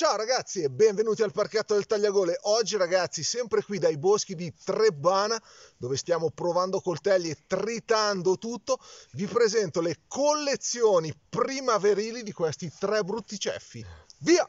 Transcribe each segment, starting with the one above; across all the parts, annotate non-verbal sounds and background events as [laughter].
Ciao ragazzi e benvenuti al parchetto del Tagliagole. Oggi ragazzi, sempre qui dai boschi di Trebbana, dove stiamo provando coltelli e tritando tutto, vi presento le collezioni primaverili di questi tre brutti ceffi. Via!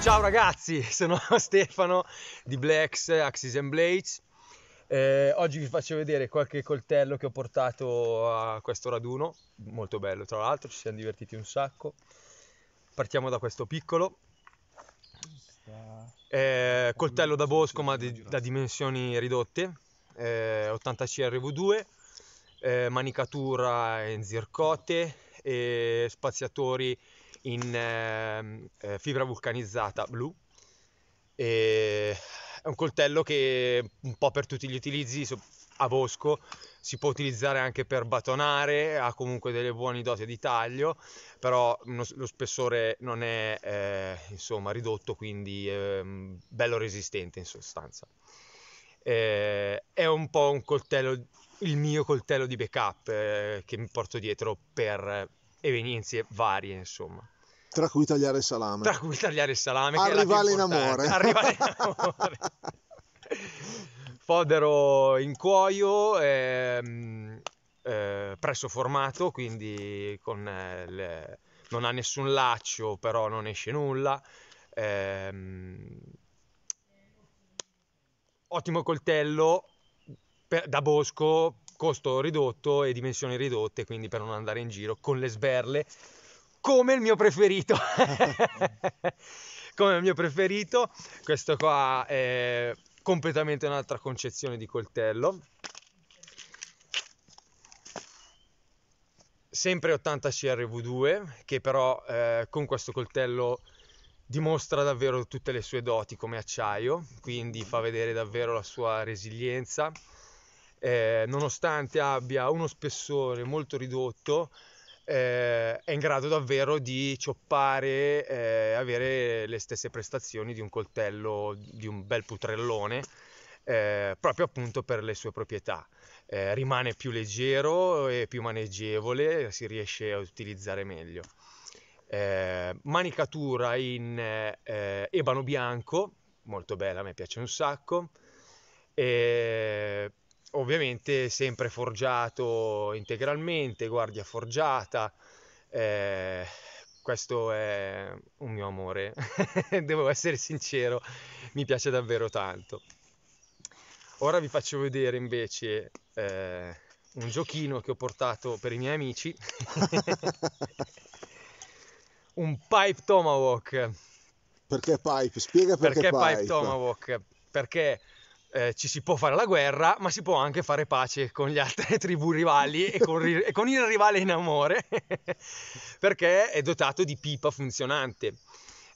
Ciao ragazzi, [laughs] sono Stefano di Blacks Axis and Blades eh, oggi vi faccio vedere qualche coltello che ho portato a questo raduno, molto bello tra l'altro, ci siamo divertiti un sacco. Partiamo da questo piccolo. Eh, coltello da bosco ma di, da dimensioni ridotte, eh, 80 CRV2, eh, manicatura in zircote e spaziatori in ehm, eh, fibra vulcanizzata blu. E è un coltello che un po' per tutti gli utilizzi a bosco si può utilizzare anche per batonare, ha comunque delle buone doti di taglio, però lo spessore non è eh, insomma ridotto, quindi eh, bello resistente in sostanza. Eh, è un po' un coltello, il mio coltello di backup eh, che mi porto dietro per evenienze varie, insomma. Tra cui tagliare il salame. Tra cui tagliare il salame. Arrivare in amore. Arrivare in amore. [laughs] Fodero in cuoio, ehm, eh, presso formato, quindi con, eh, le... non ha nessun laccio, però non esce nulla. Ehm, ottimo coltello per, da bosco, costo ridotto e dimensioni ridotte, quindi per non andare in giro con le sberle come il mio preferito. [laughs] come il mio preferito, questo qua è completamente un'altra concezione di coltello. Sempre 80 CRV2 che però eh, con questo coltello dimostra davvero tutte le sue doti come acciaio, quindi fa vedere davvero la sua resilienza. Eh, nonostante abbia uno spessore molto ridotto, eh, è in grado davvero di cioppare, eh, avere le stesse prestazioni di un coltello, di un bel putrellone, eh, proprio appunto per le sue proprietà. Eh, rimane più leggero e più maneggevole, si riesce a utilizzare meglio. Eh, manicatura in eh, ebano bianco, molto bella, a me piace un sacco. E ovviamente sempre forgiato integralmente, guardia forgiata. Eh, questo è un mio amore, [laughs] devo essere sincero, mi piace davvero tanto. Ora vi faccio vedere invece eh, un giochino che ho portato per i miei amici, [laughs] un Pipe Tomahawk. Perché Pipe? Spiega perché, perché pipe? pipe Tomahawk? Perché eh, ci si può fare la guerra, ma si può anche fare pace con le altre [laughs] tribù rivali e con, e con il rivale in amore, [laughs] perché è dotato di pipa funzionante.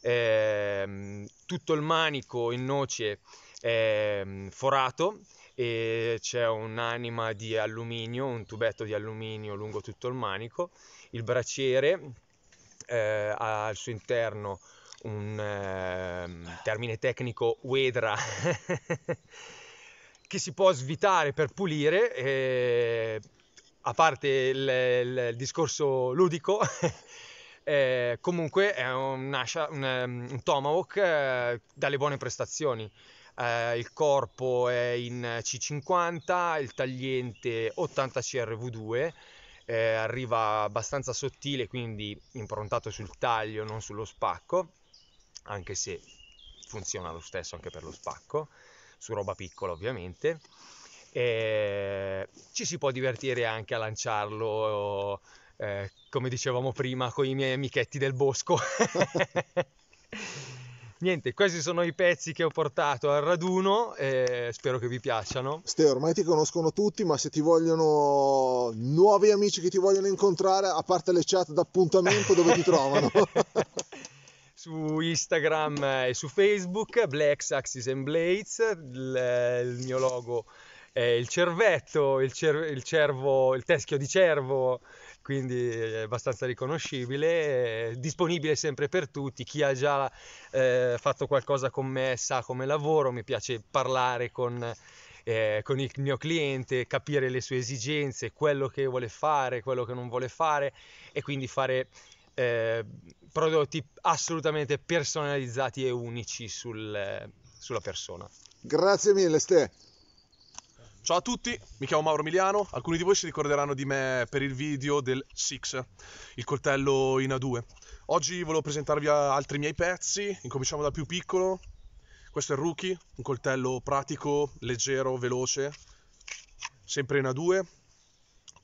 Eh, tutto il manico in noce è mm, forato e c'è un'anima di alluminio, un tubetto di alluminio lungo tutto il manico. Il braciere eh, ha al suo interno un eh, termine tecnico uedra [laughs] che si può svitare per pulire, eh, a parte il, il discorso ludico. [laughs] Eh, comunque è un, asha, un, ehm, un tomahawk eh, dalle buone prestazioni. Eh, il corpo è in C50, il tagliente 80 CRV2, eh, arriva abbastanza sottile, quindi improntato sul taglio, non sullo spacco anche se funziona lo stesso anche per lo spacco, su roba piccola ovviamente. E ci si può divertire anche a lanciarlo, eh, come dicevamo prima, con i miei amichetti del bosco. [laughs] Niente, questi sono i pezzi che ho portato al raduno e spero che vi piacciono. Ste, ormai ti conoscono tutti, ma se ti vogliono nuovi amici che ti vogliono incontrare, a parte le chat d'appuntamento, dove ti trovano? [laughs] su Instagram e su Facebook, Black Axis and Blades, il, il mio logo è il cervetto, il, cer- il, cervo, il teschio di cervo, quindi è abbastanza riconoscibile, è disponibile sempre per tutti, chi ha già eh, fatto qualcosa con me sa come lavoro, mi piace parlare con, eh, con il mio cliente, capire le sue esigenze, quello che vuole fare, quello che non vuole fare e quindi fare eh, prodotti assolutamente personalizzati e unici sul, eh, sulla persona. Grazie mille, Ste. Ciao a tutti, mi chiamo Mauro Miliano, alcuni di voi si ricorderanno di me per il video del Six, il coltello in A2. Oggi volevo presentarvi altri miei pezzi, incominciamo dal più piccolo. Questo è il Rookie, un coltello pratico, leggero, veloce, sempre in A2,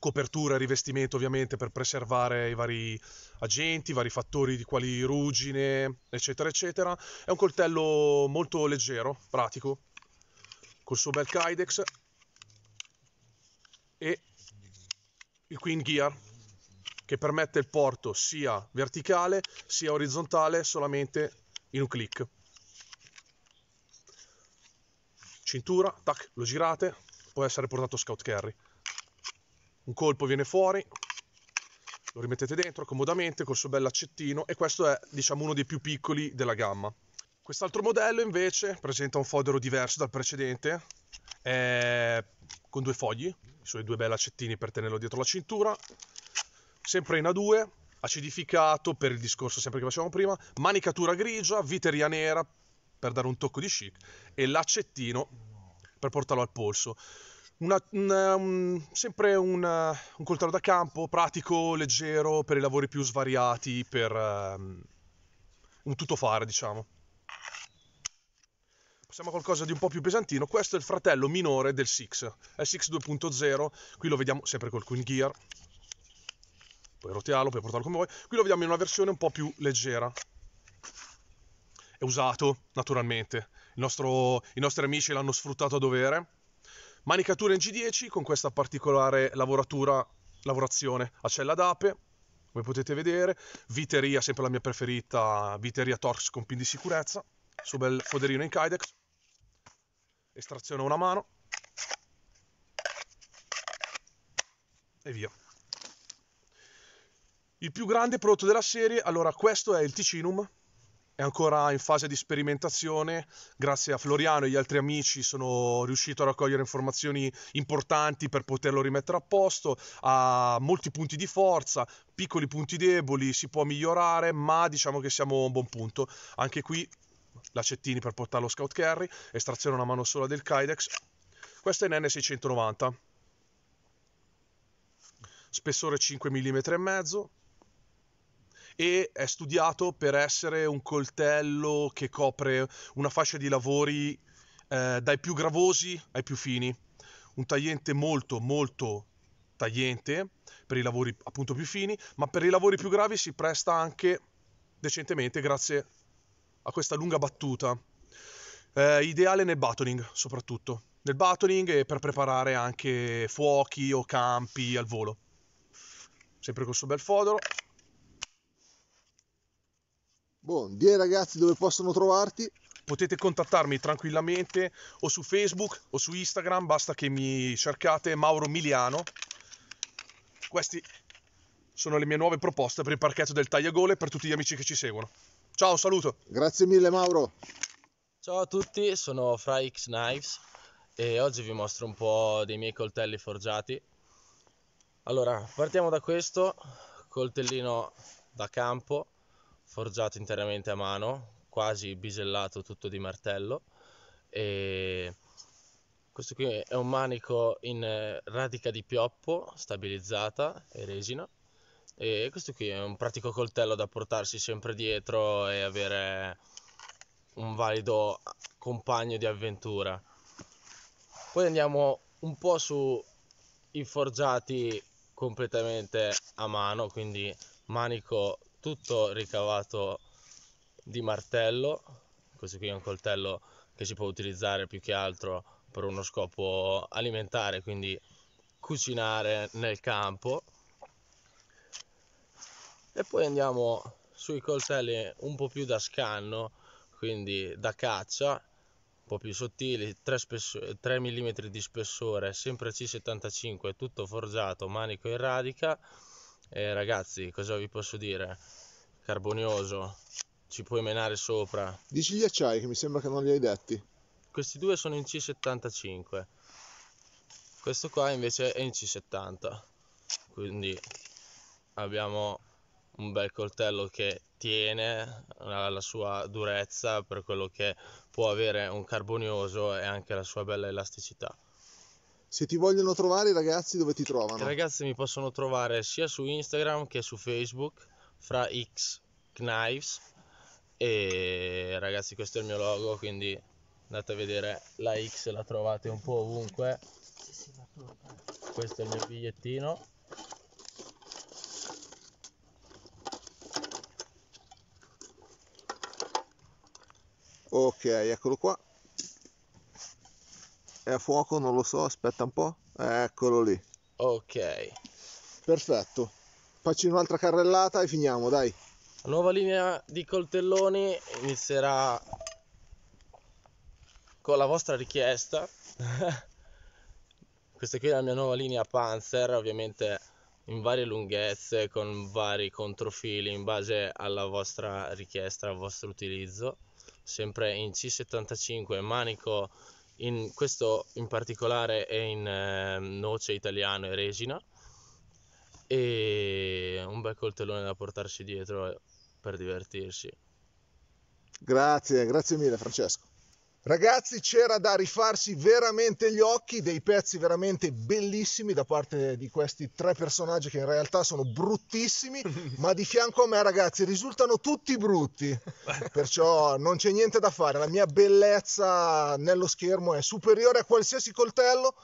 copertura e rivestimento ovviamente per preservare i vari agenti, i vari fattori di quali ruggine, eccetera, eccetera. È un coltello molto leggero, pratico, col suo bel Kydex e il Queen Gear che permette il porto sia verticale sia orizzontale solamente in un clic. Cintura, tac, lo girate, può essere portato scout carry un colpo viene fuori, lo rimettete dentro comodamente col suo bel accettino e questo è diciamo uno dei più piccoli della gamma. Quest'altro modello invece presenta un fodero diverso dal precedente, è con due fogli, i suoi due bei accettini per tenerlo dietro la cintura, sempre in A2, acidificato per il discorso sempre che facevamo prima, manicatura grigia, viteria nera per dare un tocco di chic e l'accettino per portarlo al polso una, una, un, um, sempre un, un coltello da campo pratico, leggero, per i lavori più svariati, per um, un tuttofare, diciamo. Passiamo a qualcosa di un po' più pesantino. Questo è il fratello minore del Six. È Six 2.0, qui lo vediamo sempre col Queen Gear. Puoi rotearlo, puoi portarlo come vuoi. Qui lo vediamo in una versione un po' più leggera. È usato, naturalmente. Nostro, I nostri amici l'hanno sfruttato a dovere Manicatura in G10 con questa particolare lavoratura, lavorazione a cella d'ape, come potete vedere, viteria, sempre la mia preferita, viteria Torx con pin di sicurezza, su bel foderino in Kydex, estrazione a una mano, e via. Il più grande prodotto della serie, allora questo è il Ticinum è ancora in fase di sperimentazione, grazie a Floriano e gli altri amici sono riuscito a raccogliere informazioni importanti per poterlo rimettere a posto, ha molti punti di forza, piccoli punti deboli, si può migliorare, ma diciamo che siamo a un buon punto. Anche qui lacettini per portare lo Scout Carry, estrazione una mano sola del Kydex, questo è in N690, spessore 5 mm e mezzo, e è studiato per essere un coltello che copre una fascia di lavori eh, dai più gravosi ai più fini. Un tagliente molto molto tagliente per i lavori appunto più fini, ma per i lavori più gravi si presta anche decentemente grazie a questa lunga battuta. Eh, ideale nel battling soprattutto, nel battling e per preparare anche fuochi o campi al volo. Sempre col suo bel fodero, Buon, di ragazzi dove possono trovarti? Potete contattarmi tranquillamente o su Facebook o su Instagram, basta che mi cercate Mauro Miliano. Queste sono le mie nuove proposte per il parchetto del Tagliagole per tutti gli amici che ci seguono. Ciao, un saluto. Grazie mille Mauro. Ciao a tutti, sono Fryx Knives e oggi vi mostro un po' dei miei coltelli forgiati. Allora, partiamo da questo coltellino da campo forgiato interamente a mano, quasi bisellato tutto di martello. E questo qui è un manico in eh, radica di pioppo, stabilizzata e resina. E questo qui è un pratico coltello da portarsi sempre dietro e avere un valido compagno di avventura. Poi andiamo un po' sui forgiati completamente a mano, quindi manico tutto ricavato di martello, questo qui è un coltello che si può utilizzare più che altro per uno scopo alimentare, quindi cucinare nel campo. E poi andiamo sui coltelli un po' più da scanno, quindi da caccia, un po' più sottili, 3, spesso- 3 mm di spessore, sempre C75, tutto forgiato, manico e radica eh, ragazzi, cosa vi posso dire? Carbonioso, ci puoi menare sopra. Dici gli acciai che mi sembra che non li hai detti. Questi due sono in C75. Questo qua invece è in C70. Quindi abbiamo un bel coltello che tiene la sua durezza per quello che può avere un carbonioso e anche la sua bella elasticità. Se ti vogliono trovare i ragazzi dove ti trovano? I ragazzi mi possono trovare sia su Instagram che su Facebook, fra X Knives. E ragazzi questo è il mio logo, quindi andate a vedere la X, la trovate un po' ovunque. Questo è il mio bigliettino. Ok, eccolo qua. È a fuoco, non lo so, aspetta un po'. Eccolo lì. Ok. Perfetto. Facci un'altra carrellata e finiamo, dai. La nuova linea di coltelloni inizierà con la vostra richiesta. [laughs] Questa qui è la mia nuova linea Panzer, ovviamente in varie lunghezze, con vari controfili in base alla vostra richiesta, al vostro utilizzo. Sempre in C75, manico in questo in particolare è in eh, noce italiano e resina e un bel coltellone da portarci dietro eh, per divertirsi. Grazie, grazie mille Francesco. Ragazzi, c'era da rifarsi veramente gli occhi, dei pezzi veramente bellissimi da parte di questi tre personaggi che in realtà sono bruttissimi, [laughs] ma di fianco a me, ragazzi, risultano tutti brutti. Perciò non c'è niente da fare, la mia bellezza nello schermo è superiore a qualsiasi coltello.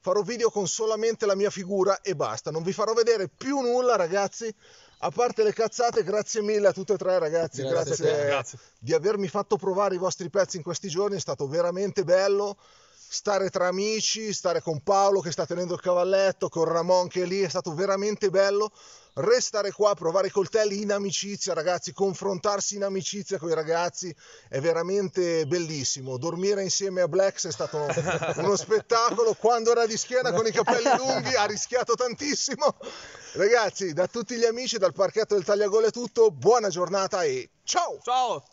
Farò video con solamente la mia figura e basta, non vi farò vedere più nulla, ragazzi a parte le cazzate, grazie mille a tutte e tre ragazzi, grazie, grazie, te, grazie di avermi fatto provare i vostri pezzi in questi giorni, è stato veramente bello stare tra amici, stare con Paolo che sta tenendo il cavalletto, con Ramon che è lì, è stato veramente bello. Restare qua, provare i coltelli in amicizia, ragazzi, confrontarsi in amicizia con i ragazzi è veramente bellissimo. Dormire insieme a Blacks è stato [laughs] uno spettacolo. Quando era di schiena con i capelli lunghi ha rischiato tantissimo. Ragazzi, da tutti gli amici, dal parchetto del Tagliagole è tutto. Buona giornata e ciao! Ciao!